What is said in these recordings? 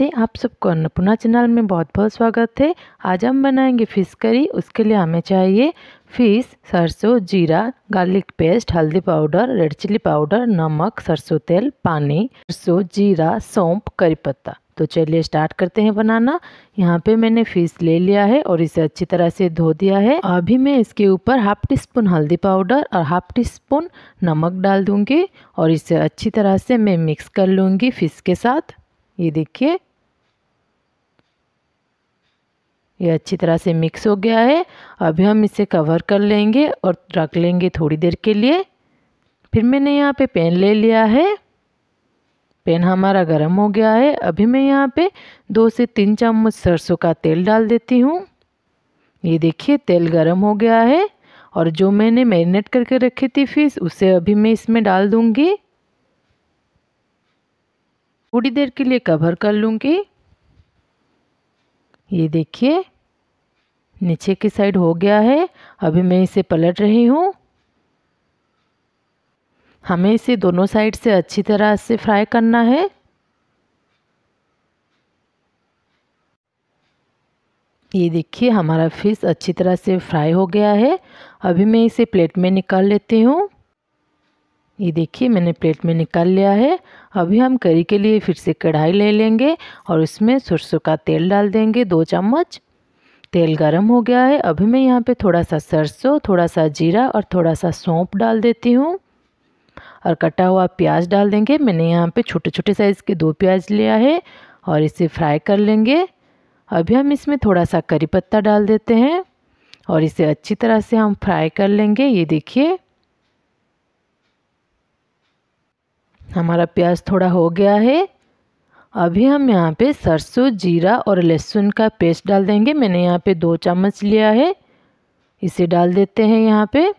नमस्ते आप सबको अन्नपूर्णा चैनल में बहुत बहुत स्वागत है आज हम बनाएंगे फिश करी उसके लिए हमें चाहिए फिश सरसों जीरा गार्लिक पेस्ट हल्दी पाउडर रेड चिली पाउडर नमक सरसों तेल पानी सरसों जीरा सौंप करी पत्ता तो चलिए स्टार्ट करते हैं बनाना यहाँ पे मैंने फिश ले लिया है और इसे अच्छी तरह से धो दिया है अभी मैं इसके ऊपर हाफ टी स्पून हल्दी पाउडर और हाफ टी स्पून नमक डाल दूँगी और इसे अच्छी तरह से मैं मिक्स कर लूँगी फिश के साथ ये देखिए ये अच्छी तरह से मिक्स हो गया है अभी हम इसे कवर कर लेंगे और रख लेंगे थोड़ी देर के लिए फिर मैंने यहाँ पे पेन ले लिया है पेन हमारा गर्म हो गया है अभी मैं यहाँ पे दो से तीन चम्मच सरसों का तेल डाल देती हूँ ये देखिए तेल गर्म हो गया है और जो मैंने मैरिनेट करके रखी थी फिश उसे अभी मैं इसमें डाल दूँगी थोड़ी देर के लिए कवर कर लूँगी ये देखिए नीचे की साइड हो गया है अभी मैं इसे पलट रही हूँ हमें इसे दोनों साइड से अच्छी तरह से फ्राई करना है ये देखिए हमारा फिश अच्छी तरह से फ्राई हो गया है अभी मैं इसे प्लेट में निकाल लेती हूँ ये देखिए मैंने प्लेट में निकाल लिया है अभी हम करी के लिए फिर से कढ़ाई ले लेंगे और इसमें सरसों का तेल डाल देंगे दो चम्मच तेल गर्म हो गया है अभी मैं यहाँ पे थोड़ा सा सरसों थोड़ा सा जीरा और थोड़ा सा सौंप डाल देती हूँ और कटा हुआ प्याज डाल देंगे मैंने यहाँ पे छोटे छोटे साइज़ के दो प्याज लिया है और इसे फ्राई कर लेंगे अभी हम इसमें थोड़ा सा करी पत्ता डाल देते हैं और इसे अच्छी तरह से हम फ्राई कर लेंगे ये देखिए हमारा प्याज थोड़ा हो गया है अभी हम यहाँ पे सरसों जीरा और लहसुन का पेस्ट डाल देंगे मैंने यहाँ पे दो चम्मच लिया है इसे डाल देते हैं यहाँ पे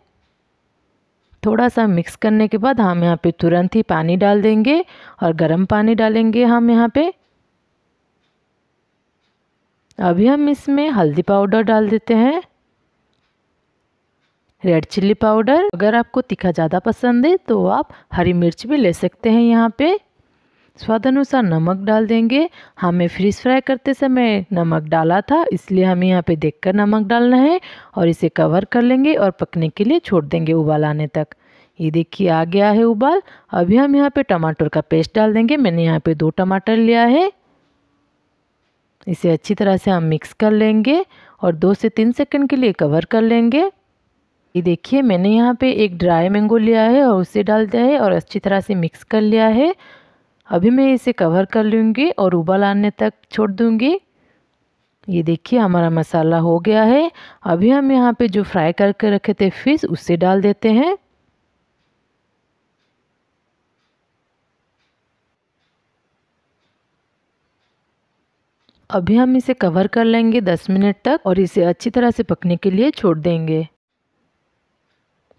थोड़ा सा मिक्स करने के बाद हम यहाँ पे तुरंत ही पानी डाल देंगे और गर्म पानी डालेंगे हम यहाँ पे अभी हम इसमें हल्दी पाउडर डाल देते हैं रेड चिल्ली पाउडर अगर आपको तीखा ज़्यादा पसंद है तो आप हरी मिर्च भी ले सकते हैं यहाँ पे स्वाद अनुसार नमक डाल देंगे हमें फ्रिज फ्राई करते समय नमक डाला था इसलिए हमें यहाँ पे देखकर नमक डालना है और इसे कवर कर लेंगे और पकने के लिए छोड़ देंगे उबाल आने तक ये देखिए आ गया है उबाल अभी हम यहाँ पे टमाटर का पेस्ट डाल देंगे मैंने यहाँ पे दो टमाटर लिया है इसे अच्छी तरह से हम मिक्स कर लेंगे और दो से तीन सेकंड के लिए कवर कर लेंगे ये देखिए मैंने यहाँ पे एक ड्राई मैंगो लिया है और उसे डाल दिया है और अच्छी तरह से मिक्स कर लिया है अभी मैं इसे कवर कर लूँगी और उबाल आने तक छोड़ दूँगी ये देखिए हमारा मसाला हो गया है अभी हम यहाँ पे जो फ्राई करके रखे थे फिश उसे डाल देते हैं अभी हम इसे कवर कर लेंगे 10 मिनट तक और इसे अच्छी तरह से पकने के लिए छोड़ देंगे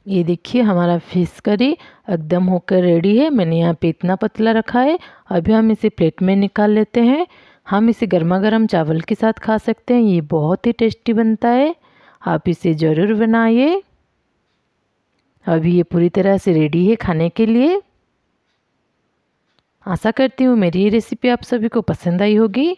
ये देखिए हमारा फिश करी एकदम होकर रेडी है मैंने यहाँ पे इतना पतला रखा है अभी हम इसे प्लेट में निकाल लेते हैं हम इसे गर्मा गर्म चावल के साथ खा सकते हैं ये बहुत ही टेस्टी बनता है आप इसे ज़रूर बनाइए अभी ये पूरी तरह से रेडी है खाने के लिए आशा करती हूँ मेरी ये रेसिपी आप सभी को पसंद आई होगी